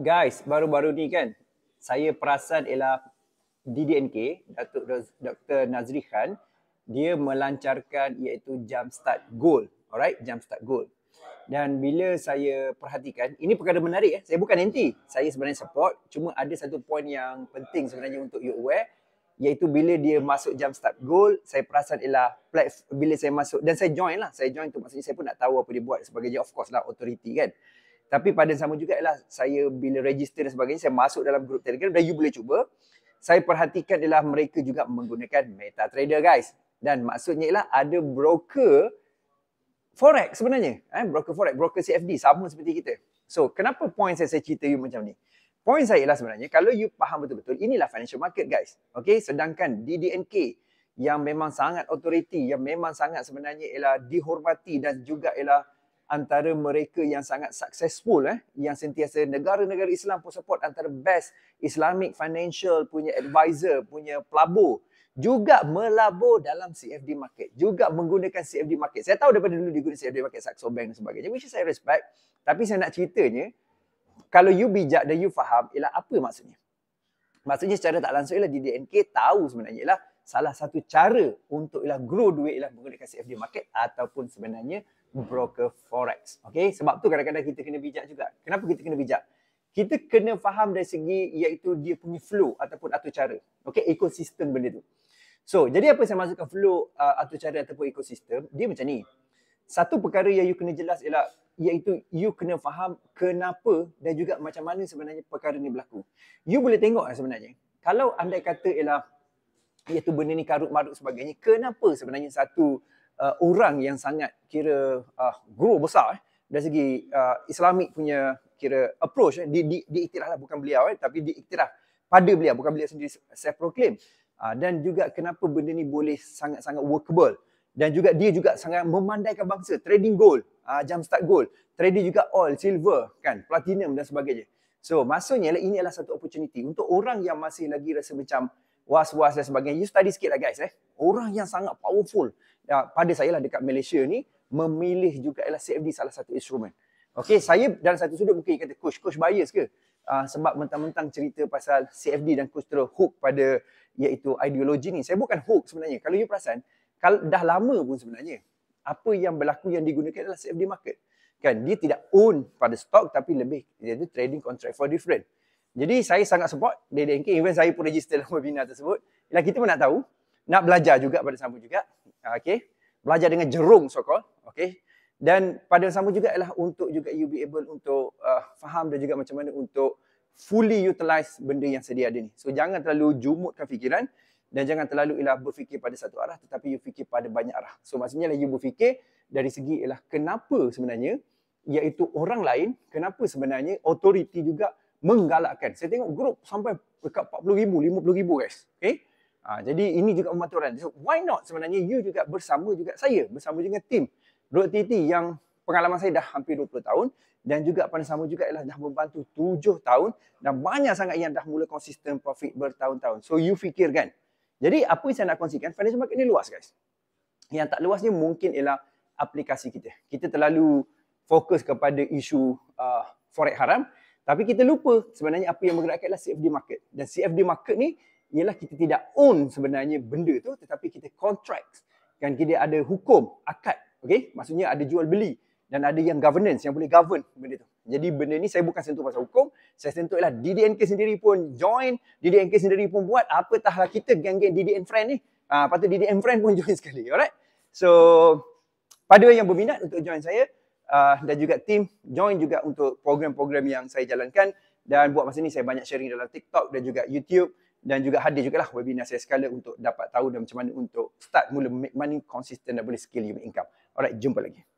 guys, baru-baru ni kan saya perasan ialah DDNK, Datuk Dr. Nazri Khan, dia melancarkan iaitu jam start goal. Alright, jam start goal. Dan bila saya perhatikan, ini perkara menarik eh. Saya bukan anti. Saya sebenarnya support. Cuma ada satu poin yang penting sebenarnya untuk you aware. Iaitu bila dia masuk jam start goal, saya perasan ialah platform, bila saya masuk dan saya join lah. Saya join tu maksudnya saya pun nak tahu apa dia buat sebagai of course lah authority kan. Tapi pada sama juga ialah saya bila register dan sebagainya, saya masuk dalam grup Telegram dan you boleh cuba. Saya perhatikan ialah mereka juga menggunakan MetaTrader guys. Dan maksudnya ialah ada broker Forex sebenarnya. Eh, broker Forex, broker CFD sama seperti kita. So kenapa point saya, saya cerita you macam ni? Point saya ialah sebenarnya kalau you faham betul-betul inilah financial market guys. Okay sedangkan DDNK yang memang sangat authority, yang memang sangat sebenarnya ialah dihormati dan juga ialah antara mereka yang sangat successful eh yang sentiasa negara-negara Islam pun support antara best Islamic financial punya advisor punya pelabur juga melabur dalam CFD market juga menggunakan CFD market saya tahu daripada dulu digunakan CFD market Saxo Bank dan sebagainya which saya respect tapi saya nak ceritanya kalau you bijak dan you faham ialah apa maksudnya maksudnya secara tak langsung ialah DDNK tahu sebenarnya ialah salah satu cara untuk ialah grow duit ialah menggunakan CFD market ataupun sebenarnya broker forex. Okey, sebab tu kadang-kadang kita kena bijak juga. Kenapa kita kena bijak? Kita kena faham dari segi iaitu dia punya flow ataupun atur cara. Okey, ekosistem benda tu. So, jadi apa saya maksudkan flow uh, atur cara ataupun ekosistem? Dia macam ni. Satu perkara yang you kena jelas ialah iaitu you kena faham kenapa dan juga macam mana sebenarnya perkara ni berlaku. You boleh tengok lah sebenarnya. Kalau andai kata ialah iaitu benda ni karut marut sebagainya kenapa sebenarnya satu uh, orang yang sangat kira uh, grow besar eh, dari segi uh, islamik punya kira approach eh, di di diiktiraf lah bukan beliau eh, tapi diiktiraf pada beliau bukan beliau sendiri self proclaim uh, dan juga kenapa benda ni boleh sangat-sangat workable dan juga dia juga sangat memandaikan bangsa trading gold uh, jump start gold trading juga all silver kan platinum dan sebagainya so maksudnya ini adalah satu opportunity untuk orang yang masih lagi rasa macam was-was dan sebagainya. You study sikit lah guys eh. Orang yang sangat powerful ya, pada saya lah dekat Malaysia ni memilih juga ialah CFD salah satu instrumen. Okay, saya dalam satu sudut mungkin kata coach, coach bias ke? Uh, sebab mentang-mentang cerita pasal CFD dan coach terus hook pada iaitu ideologi ni. Saya bukan hook sebenarnya. Kalau you perasan, kalau dah lama pun sebenarnya, apa yang berlaku yang digunakan adalah CFD market. Kan, dia tidak own pada stok tapi lebih dia trading contract for different. Jadi saya sangat support DDNK even saya pun register dalam webinar tersebut. Ialah kita pun nak tahu, nak belajar juga pada sama juga. Ah, okay. Belajar dengan jerung sokol. okay. Dan pada sama juga ialah untuk juga you be able untuk uh, faham dan juga macam mana untuk fully utilize benda yang sedia ada ni. So jangan terlalu jumutkan fikiran dan jangan terlalu ialah berfikir pada satu arah tetapi you fikir pada banyak arah. So maksudnya ialah you berfikir dari segi ialah kenapa sebenarnya iaitu orang lain, kenapa sebenarnya authority juga menggalakkan. Saya tengok grup sampai dekat 40 ribu, 50 ribu guys. Okay? Ha, jadi ini juga pematuran. So, why not sebenarnya you juga bersama juga saya, bersama juga tim. Road TT yang pengalaman saya dah hampir 20 tahun dan juga pada sama juga ialah dah membantu 7 tahun dan banyak sangat yang dah mula konsisten profit bertahun-tahun. So you fikirkan. Jadi apa yang saya nak kongsikan, financial market ini luas guys. Yang tak luasnya mungkin ialah aplikasi kita. Kita terlalu fokus kepada isu uh, forex haram. Tapi kita lupa sebenarnya apa yang bergerak adalah CFD market. Dan CFD market ni ialah kita tidak own sebenarnya benda tu tetapi kita contract dan kita ada hukum, akad. Okay? Maksudnya ada jual beli dan ada yang governance yang boleh govern benda tu. Jadi benda ni saya bukan sentuh pasal hukum. Saya sentuh ialah DDNK sendiri pun join. DDNK sendiri pun buat. apa? Apatah kita geng-geng DDN friend ni. Ha, lepas tu DDN friend pun join sekali. Alright? So, pada yang berminat untuk join saya, uh, dan juga tim join juga untuk program-program yang saya jalankan dan buat masa ni saya banyak sharing dalam TikTok dan juga YouTube dan juga hadir juga lah webinar saya sekali untuk dapat tahu dan macam mana untuk start mula make money consistent dan boleh scale your income. Alright, jumpa lagi.